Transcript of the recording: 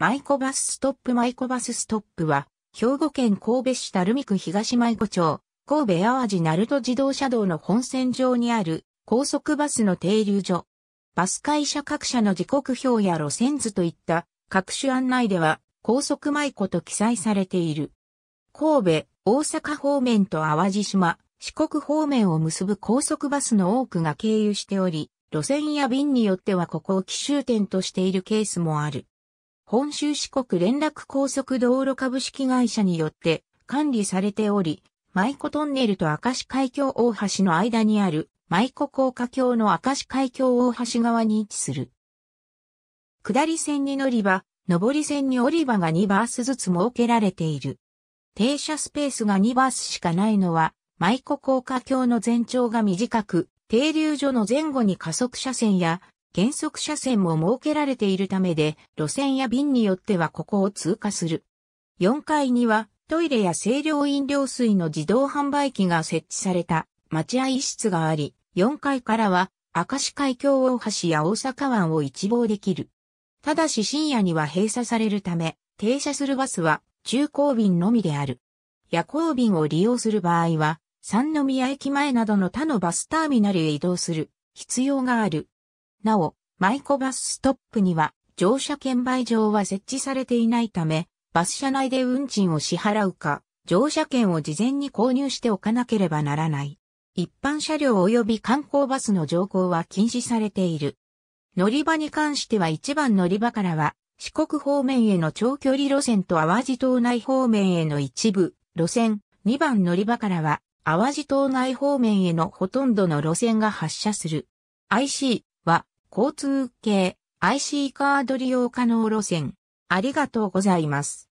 マイコバスストップマイコバスストップは、兵庫県神戸市垂水区東舞子町、神戸淡路鳴門自動車道の本線上にある高速バスの停留所。バス会社各社の時刻表や路線図といった各種案内では高速舞子と記載されている。神戸、大阪方面と淡路島、四国方面を結ぶ高速バスの多くが経由しており、路線や便によってはここを奇襲点としているケースもある。本州四国連絡高速道路株式会社によって管理されており、舞子トンネルと明石海峡大橋の間にある舞子高架橋の明石海峡大橋側に位置する。下り線に乗り場、上り線に降り場が2バースずつ設けられている。停車スペースが2バースしかないのは、舞子高架橋の全長が短く、停留所の前後に加速車線や減速車線も設けられているためで、路線や便によってはここを通過する。4階には、トイレや清涼飲料水の自動販売機が設置された待合室があり、4階からは、明石海峡大橋や大阪湾を一望できる。ただし深夜には閉鎖されるため、停車するバスは中高便のみである。夜行便を利用する場合は、三宮駅前などの他のバスターミナルへ移動する必要がある。なお、マイコバスストップには乗車券売場は設置されていないため、バス車内で運賃を支払うか、乗車券を事前に購入しておかなければならない。一般車両及び観光バスの乗降は禁止されている。乗り場に関しては1番乗り場からは、四国方面への長距離路線と淡路島内方面への一部路線、2番乗り場からは、淡路島内方面へのほとんどの路線が発車する。IC 交通系 IC カード利用可能路線。ありがとうございます。